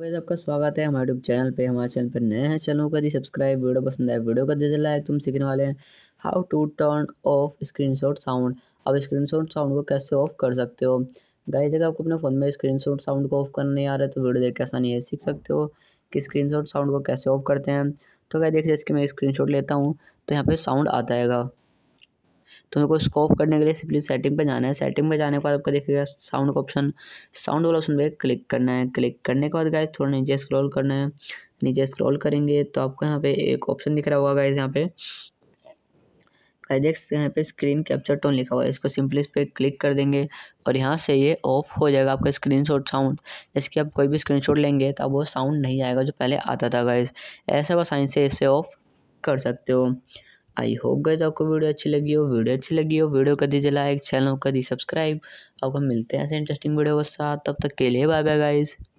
वैसे आपका स्वागत है हमारे यूट्यूब चैनल पे हमारे चैनल पर नए हैं चैनल का दी सब्सक्राइब वीडियो पसंद आए वीडियो का दे लाइक तुम सीखने वाले हैं how to turn off screen shot sound अब स्क्रीन शॉट साउंड को कैसे ऑफ कर सकते हो गाइस अगर आपको अपने फ़ोन में स्क्रीन शॉट साउंड को ऑफ करना नहीं आ रहा है तो वीडियो देख के आसानी है सीख सकते हो कि स्क्रीन शॉट साउंड को कैसे ऑफ करते हैं तो गाइस देखिए इसके मैं स्क्रीन शॉट लेता हूँ तो यहाँ पर साउंड आता है तो मेरे को इसको ऑफ करने के लिए सिंपली सेटिंग पे जाना है सेटिंग पे जाने के बाद आपको देखिएगा साउंड का ऑप्शन साउंड वाला ऑप्शन पे क्लिक करना है क्लिक करने के बाद गाय थोड़ा नीचे स्क्रॉल करना है नीचे स्क्रॉल करेंगे तो आपको यहाँ पे एक ऑप्शन दिख रहा होगा गाइज यहाँ पे देख सकते यहाँ पे स्क्रीन कैप्चर टोन लिखा हुआ है इसको सिंपली इस पर क्लिक कर देंगे और यहाँ से ये ऑफ हो जाएगा आपका स्क्रीन शॉट साउंड जैसे कि आप कोई भी स्क्रीन शॉट लेंगे तो अब वो साउंड नहीं आएगा जो पहले आता था गाइज ऐसा वो साइंस से इसे ऑफ कर सकते हो आई होप गए आपको वीडियो अच्छी लगी हो वीडियो अच्छी लगी हो वीडियो कर दीजिए लाइक चैनल कर दी सब्सक्राइब आपको मिलते हैं ऐसे इंटरेस्टिंग वीडियो के साथ तब तक के लिए बाय बाय गाइज़